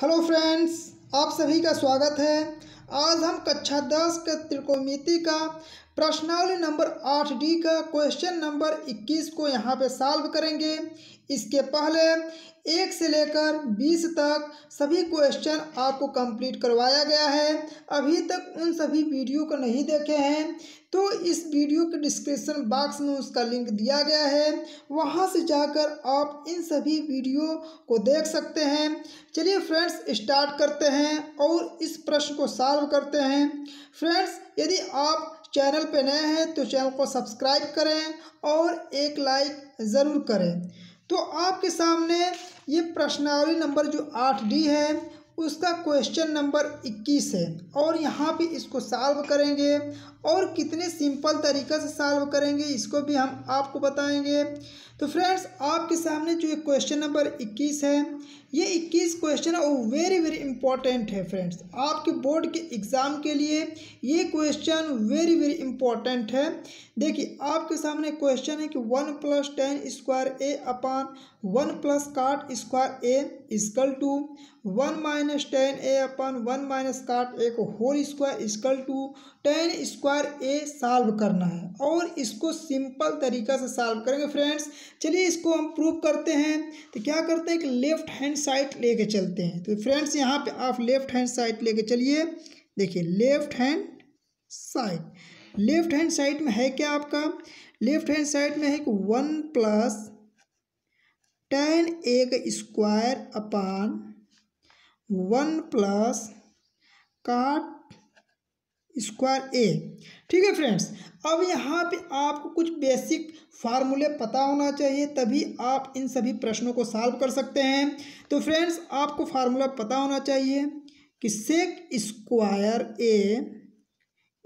hello friends आप सभी का स्वागत है आज हम कक्षा दस का त्रिकोमिति का प्रश्नावली नंबर आठ डी का क्वेश्चन नंबर इक्कीस को यहाँ पे सॉल्व करेंगे इसके पहले एक से लेकर बीस तक सभी क्वेश्चन आपको कंप्लीट करवाया गया है अभी तक उन सभी वीडियो को नहीं देखे हैं तो इस वीडियो के डिस्क्रिप्शन बॉक्स में उसका लिंक दिया गया है वहां से जाकर आप इन सभी वीडियो को देख सकते हैं चलिए फ्रेंड्स स्टार्ट करते हैं और इस प्रश्न को सॉल्व करते हैं फ्रेंड्स यदि आप चैनल पर नए हैं तो चैनल को सब्सक्राइब करें और एक लाइक ज़रूर करें तो आपके सामने ये प्रश्नावली नंबर जो आठ डी है उसका क्वेश्चन नंबर इक्कीस है और यहाँ पे इसको सॉल्व करेंगे और कितने सिंपल तरीक़े से सॉल्व करेंगे इसको भी हम आपको बताएंगे तो फ्रेंड्स आपके सामने जो ये क्वेश्चन नंबर इक्कीस है ये 21 क्वेश्चन है वो वेरी वेरी इंपॉर्टेंट है फ्रेंड्स आपके बोर्ड के एग्ज़ाम के लिए ये क्वेश्चन वेरी वेरी इंपॉर्टेंट है देखिए आपके सामने क्वेश्चन है कि one plus tan square A upon one plus cot square A equal to one minus tan A upon one minus cot A को whole square equal to tan square A solve करना है और इसको simple तरीका से साल्व करेंगे friends चलिए इसको हम प्रूव करते हैं तो क्या करते हैं कि लेफ्ट हैंड हैंड साइड लेके चलते हैं तो फ्रेंड्स यहाँ पे आप लेफ्ट हैंड साइड लेके चलिए देखिए left hand side left hand side में है क्या आपका लेफ्ट हैंड साइड में है कि वन प्लस टेन ए का square upon one plus cot square A ठीक है फ्रेंड्स अब यहाँ पे आपको कुछ बेसिक फार्मूले पता होना चाहिए तभी आप इन सभी प्रश्नों को सॉल्व कर सकते हैं तो फ्रेंड्स आपको फार्मूला पता होना चाहिए कि sec square A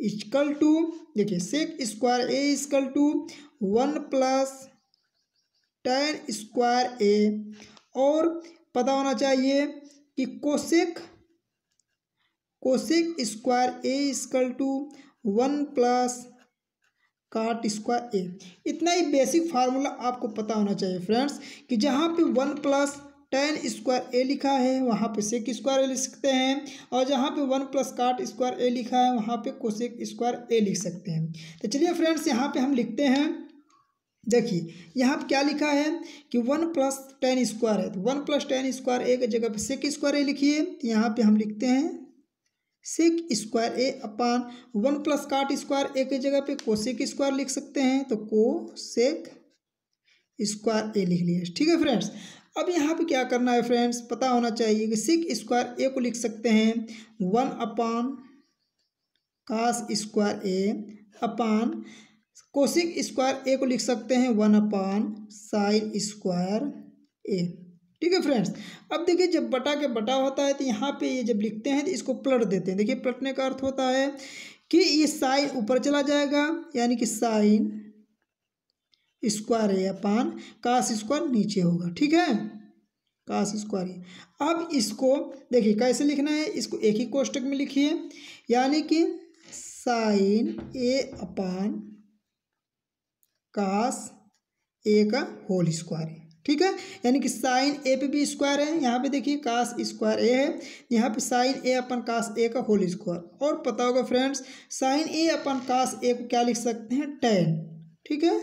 equal to देखिए sec square A equal to one plus tan square A और पता होना चाहिए कि cosec cosec square A equal to one plus cot square A इतना ही बेसिक फार्मूला आपको पता होना चाहिए फ्रेंड्स कि जहाँ पे one plus tan square A लिखा है वहाँ पे सेक स्क्वायर ए लिख सकते हैं और जहाँ पे one plus cot square A लिखा है वहाँ पे कोशिक स्क्वायर ए लिख सकते हैं तो चलिए फ्रेंड्स यहाँ पर हम लिखते हैं देखिए यहाँ पर क्या लिखा है कि वन प्लस टेन स्क्वायर है तो one plus tan square A की जगह पर सेक स्क्वायर ए लिखिए यहाँ पे हम लिखते हैं sec square A upon one plus cot square A की जगह पे कोसेक स्क्वायर लिख सकते हैं तो को सेक स्क्वायर ए लिख लिया ठीक है फ्रेंड्स अब यहाँ पे क्या करना है फ्रेंड्स पता होना चाहिए कि सिक स्क्वायर ए को लिख सकते हैं one upon cos square A upon cosec square A को लिख सकते हैं one upon sine square A ठीक है फ्रेंड्स अब देखिए जब बटा के बटा होता है तो यहाँ पे ये जब लिखते हैं तो इसको प्लट देते हैं देखिए प्लटने का अर्थ होता है कि ये साइन ऊपर चला जाएगा यानी कि साइन स्क्वायर या अपान काश स्क्वायर नीचे होगा ठीक है काश स्क्वायर अब इसको देखिए कैसे लिखना है इसको एक ही कोष्टक में लिखिए यानी कि साइन ए अपान काश ए का होल स्क्वायर ठीक है यानी कि साइन ए पे भी स्क्वायर है यहाँ पे देखिए काश स्क्वायर ए है यहाँ पे साइन ए अपन काश ए का होल स्क्वायर और पता होगा फ्रेंड्स साइन ए अपन काश ए को क्या लिख सकते हैं टेन ठीक है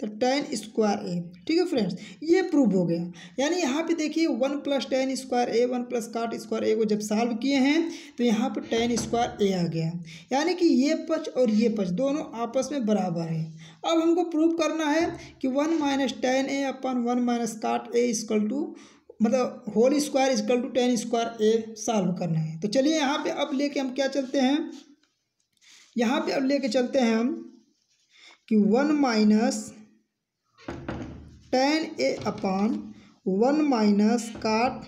तो टेन स्क्वायर ए ठीक है फ्रेंड्स ये प्रूव हो गया यानी यहाँ पे देखिए one plus tan square A one plus cot square A को जब सॉल्व किए हैं तो यहाँ पर टेन स्क्वायर ए आ गया यानी कि ये पच और ये पच दोनों आपस में बराबर है अब हमको प्रूव करना है कि one minus tan A upon one minus cot A equal to मतलब whole square equal to tan square A solve करना है तो चलिए यहाँ पर अब लेके हम क्या चलते हैं यहाँ पर अब लेके चलते हैं हम कि one minus tan A upon one minus cot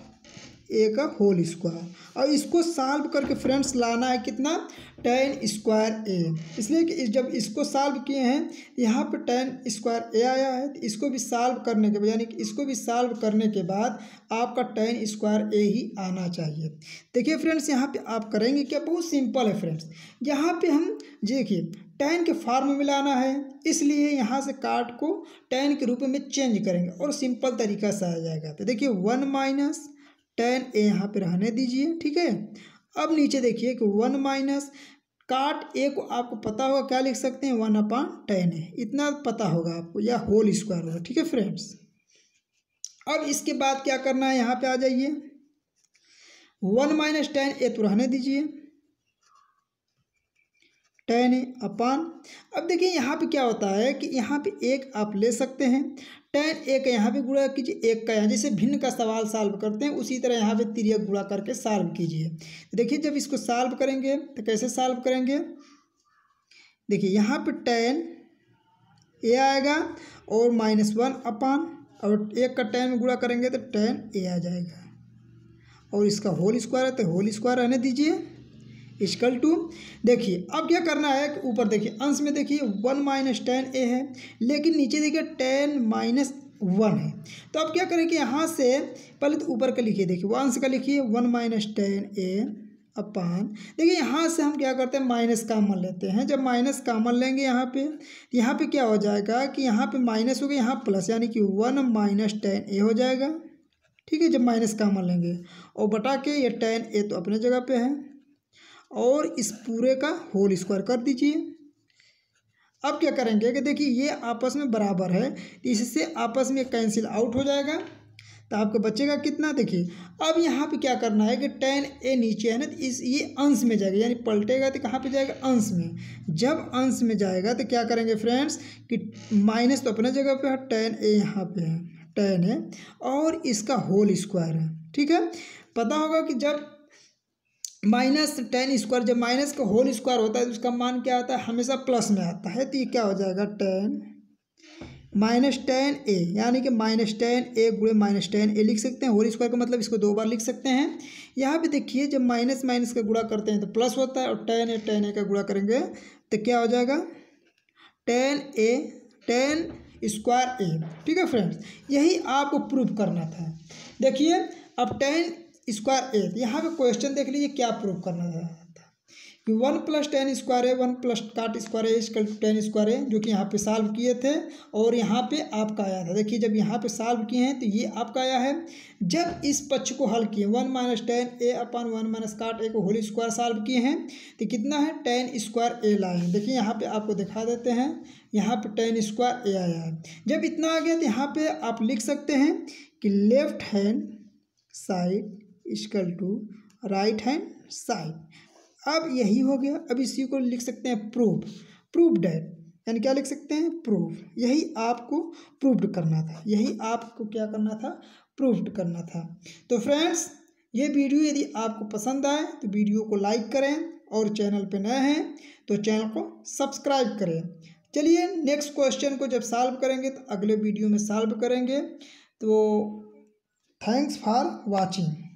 A का होल स्क्वायर और इसको सॉल्व करके फ्रेंड्स लाना है कितना टेन स्क्वायर ए इसलिए कि जब इसको सॉल्व किए हैं यहाँ पर टेन स्क्वायर ए आया है तो इसको भी सॉल्व करने के बाद यानी कि इसको भी सॉल्व करने के बाद आपका टेन स्क्वायर ए ही आना चाहिए देखिए फ्रेंड्स यहाँ पे आप करेंगे क्या बहुत सिंपल है फ्रेंड्स यहाँ पे हम देखिए टेन के फॉर्म में लाना है इसलिए यहाँ से कार्ड को टेन के रूप में चेंज करेंगे और सिंपल तरीका से आ जाएगा तो देखिए वन माइनस टेन ए यहाँ पर रहने दीजिए ठीक है अब नीचे देखिए कि वन माइनस काट ए को आपको पता होगा क्या लिख सकते हैं वन अपॉन टेन ए इतना पता होगा आपको या होल स्क्वायर होगा ठीक है फ्रेंड्स अब इसके बाद क्या करना है यहाँ पे आ जाइए वन माइनस टेन ए तो रहने दीजिए टेन अपान अब देखिए यहाँ पे क्या होता है कि यहाँ पे एक आप ले सकते हैं टेन एक यहाँ पे गुड़ा कीजिए एक का यहाँ जैसे भिन्न का सवाल सॉल्व करते हैं उसी तरह यहाँ पे तिरक गुड़ा करके सॉल्व कीजिए देखिए जब इसको सॉल्व करेंगे तो कैसे सॉल्व करेंगे देखिए यहाँ पे टेन ए आएगा और माइनस वन अपान और एक का टेन गुड़ा करेंगे तो टेन ए आ जाएगा और इसका होल स्क्वायर है तो होल स्क्वायर रहने दीजिए इजकल टू देखिए अब क्या करना है ऊपर देखिए अंश में देखिए वन माइनस टेन ए है लेकिन नीचे देखिए टेन माइनस वन है तो अब क्या करें कि यहाँ से पहले तो ऊपर का लिखिए देखिए वो अंश का लिखिए one minus tan A upon देखिए यहाँ से हम क्या करते हैं माइनस कामन लेते हैं जब माइनस कामन लेंगे यहाँ पे तो यहाँ पे क्या हो जाएगा कि यहाँ पे माइनस हो गया यहाँ प्लस यानी कि वन माइनस टेन ए हो जाएगा ठीक है जब माइनस कामन लेंगे और बटा के ये टेन ए तो अपने जगह पे है और इस पूरे का होल स्क्वायर कर दीजिए अब क्या करेंगे कि देखिए ये आपस में बराबर है तो इससे आपस में कैंसिल आउट हो जाएगा तो आपको का कितना देखिए अब यहाँ पे क्या करना है कि टेन ए नीचे है ना तो इस ये अंश में जाएगा यानी पलटेगा तो कहाँ पे जाएगा अंश में जब अंश में जाएगा तो क्या करेंगे फ्रेंड्स कि माइनस तो अपने जगह पे है टेन ए यहाँ पे है टेन है और इसका होल स्क्वायर है ठीक है पता होगा कि जब माइनस टेन स्क्वायर जब माइनस का होल स्क्वायर होता है तो उसका मान क्या आता है हमेशा प्लस में आता है तो ये क्या हो जाएगा टेन माइनस टेन ए यानी कि माइनस टेन ए गुड़े माइनस टेन ए लिख सकते हैं होल स्क्वायर का मतलब इसको दो बार लिख सकते हैं यहाँ पे देखिए जब माइनस माइनस का गुड़ा करते हैं तो प्लस होता है और टेन ए टेन ए का गुड़ा करेंगे तो क्या हो जाएगा tan A tan square A ठीक है फ्रेंड्स यही आपको प्रूव करना था देखिए अब टेन स्क्वायर ए यहाँ पे क्वेश्चन देख लीजिए क्या प्रूव करना था कि वन प्लस टेन स्क्वायर है वन प्लस काट स्क्वायर है इसका टेन स्क्वायर है जो कि यहाँ पे सॉल्व किए थे और यहाँ पे आपका आया था देखिए जब यहाँ पे सॉल्व किए हैं तो ये आपका आया है जब इस पक्ष को हल किए one minus tan A upon one minus cot A को होल स्क्वायर सॉल्व किए हैं तो कितना है टेन स्क्वायर ए लाए हैं देखिए यहाँ पर आपको दिखा देते हैं यहाँ पर टेन स्क्वायर ए आया है जब इतना आ गया तो यहाँ पर आप लिख सकते हैं कि left hand side is equal to right hand side अब यही हो गया अब इसी को लिख सकते हैं प्रूफ प्रूफ डेट यानी क्या लिख सकते हैं प्रूफ यही आपको प्रूफ्ड करना था यही आपको क्या करना था प्रूफ्ड करना था तो फ्रेंड्स ये वीडियो यदि आपको पसंद आए तो वीडियो को लाइक करें और चैनल पर नए हैं तो चैनल को सब्सक्राइब करें चलिए नेक्स्ट क्वेश्चन को जब सॉल्व करेंगे तो अगले वीडियो में सॉल्व करेंगे तो थैंक्स फॉर वॉचिंग